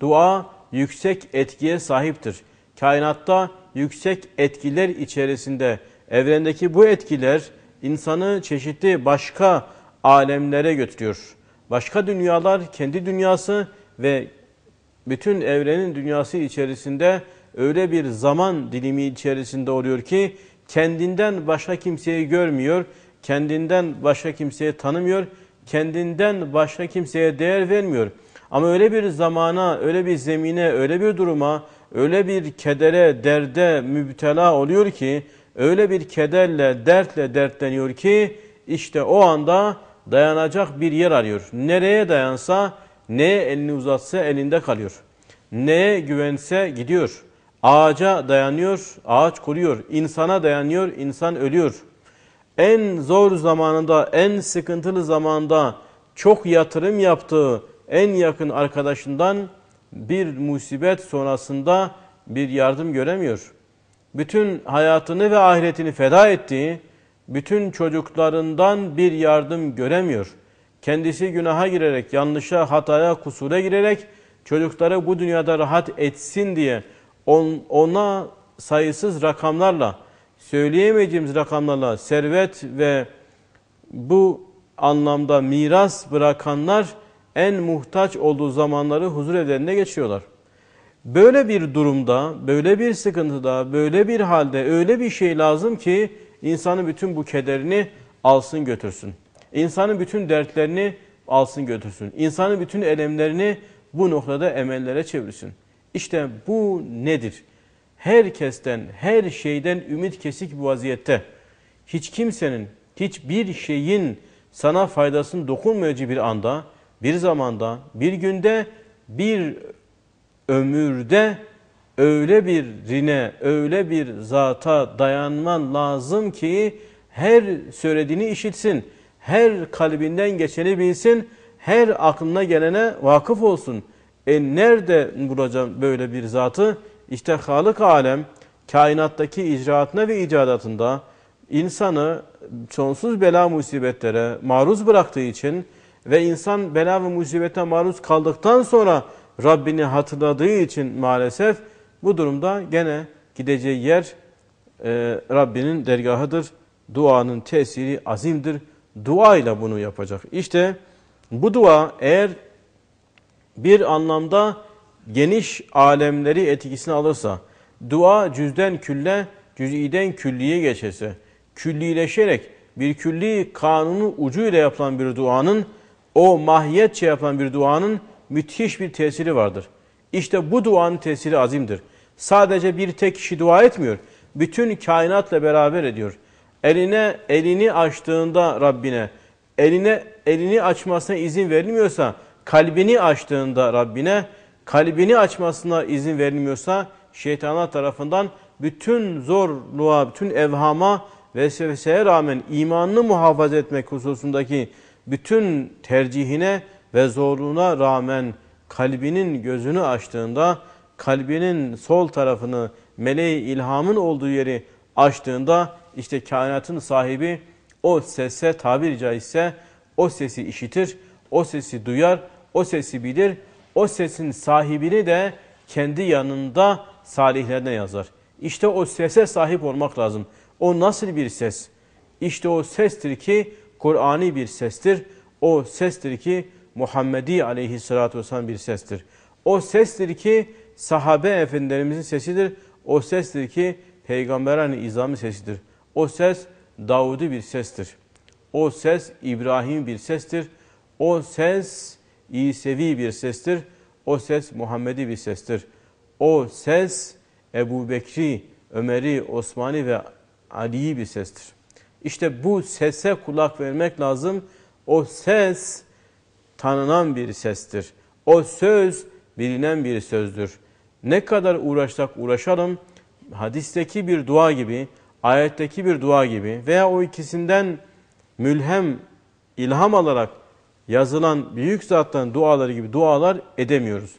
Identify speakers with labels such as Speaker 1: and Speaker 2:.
Speaker 1: Dua yüksek etkiye sahiptir. Kainatta yüksek etkiler içerisinde evrendeki bu etkiler insanı çeşitli başka alemlere götürüyor. Başka dünyalar kendi dünyası ve bütün evrenin dünyası içerisinde öyle bir zaman dilimi içerisinde oluyor ki kendinden başka kimseyi görmüyor, kendinden başka kimseyi tanımıyor, kendinden başka kimseye değer vermiyor.'' Ama öyle bir zamana, öyle bir zemine, öyle bir duruma, öyle bir kedere, derde mübtela oluyor ki, öyle bir kederle, dertle dertleniyor ki, işte o anda dayanacak bir yer arıyor. Nereye dayansa, neye elini uzatsa elinde kalıyor. Neye güvense gidiyor. Ağaca dayanıyor, ağaç kuruyor. İnsana dayanıyor, insan ölüyor. En zor zamanında, en sıkıntılı zamanda çok yatırım yaptığı, en yakın arkadaşından bir musibet sonrasında bir yardım göremiyor. Bütün hayatını ve ahiretini feda ettiği, bütün çocuklarından bir yardım göremiyor. Kendisi günaha girerek, yanlışa, hataya, kusura girerek çocukları bu dünyada rahat etsin diye ona sayısız rakamlarla, söyleyemeyeceğimiz rakamlarla servet ve bu anlamda miras bırakanlar en muhtaç olduğu zamanları huzur evlerinde geçiyorlar. Böyle bir durumda, böyle bir sıkıntıda, böyle bir halde öyle bir şey lazım ki insanın bütün bu kederini alsın götürsün. İnsanın bütün dertlerini alsın götürsün. İnsanın bütün elemlerini bu noktada emellere çevirsin. İşte bu nedir? Herkesten, her şeyden ümit kesik bu vaziyette hiç kimsenin, hiçbir şeyin sana faydasını dokunmayacağı bir anda bir zamanda, bir günde, bir ömürde öyle bir rine, öyle bir zata dayanman lazım ki her söylediğini işitsin, her kalbinden geçeni bilsin, her aklına gelene vakıf olsun. E nerede bulacağım böyle bir zatı? İşte Halık Alem kainattaki icraatına ve icadatında insanı sonsuz bela musibetlere maruz bıraktığı için ve insan bela ve musibete maruz kaldıktan sonra Rabbini hatırladığı için maalesef bu durumda gene gideceği yer e, Rabbinin dergahıdır. Duanın tesiri azimdir. Duayla bunu yapacak. İşte bu dua eğer bir anlamda geniş alemleri etkisine alırsa, dua cüzden külle, cüz'iden külliye geçerse, küllileşerek bir külli kanunu ucuyla yapılan bir duanın o mahiyetçe şey yapılan bir duanın müthiş bir tesiri vardır. İşte bu duanın tesiri azimdir. Sadece bir tek kişi dua etmiyor. Bütün kainatla beraber ediyor. Eline elini açtığında Rabbine, eline elini açmasına izin verilmiyorsa, kalbini açtığında Rabbine, kalbini açmasına izin verilmiyorsa şeytan'a tarafından bütün zorluğa, bütün evhama, vesveseye rağmen imanını muhafaza etmek hususundaki bütün tercihine ve zorluğuna rağmen kalbinin gözünü açtığında, kalbinin sol tarafını meleği ilhamın olduğu yeri açtığında işte kainatın sahibi o sese tabiri caizse o sesi işitir, o sesi duyar, o sesi bilir, o sesin sahibini de kendi yanında salihlerine yazar. İşte o sese sahip olmak lazım. O nasıl bir ses? İşte o sestir ki Kur'an'i bir sestir. O sestir ki Muhammedi aleyhissalatu vesselam bir sestir. O sestir ki sahabe efendilerimizin sesidir. O sestir ki peygamberan-ı izamın sesidir. O ses Davud'u bir sestir. O ses İbrahim bir sestir. O ses İsevi bir sestir. O ses Muhammedi bir sestir. O ses Ebu Bekri, Ömer'i, Osman'ı ve Ali'yi bir sestir. İşte bu sese kulak vermek lazım. O ses tanınan bir sestir. O söz bilinen bir sözdür. Ne kadar uğraşsak uğraşalım, hadisteki bir dua gibi, ayetteki bir dua gibi veya o ikisinden mülhem, ilham alarak yazılan büyük zattan duaları gibi dualar edemiyoruz.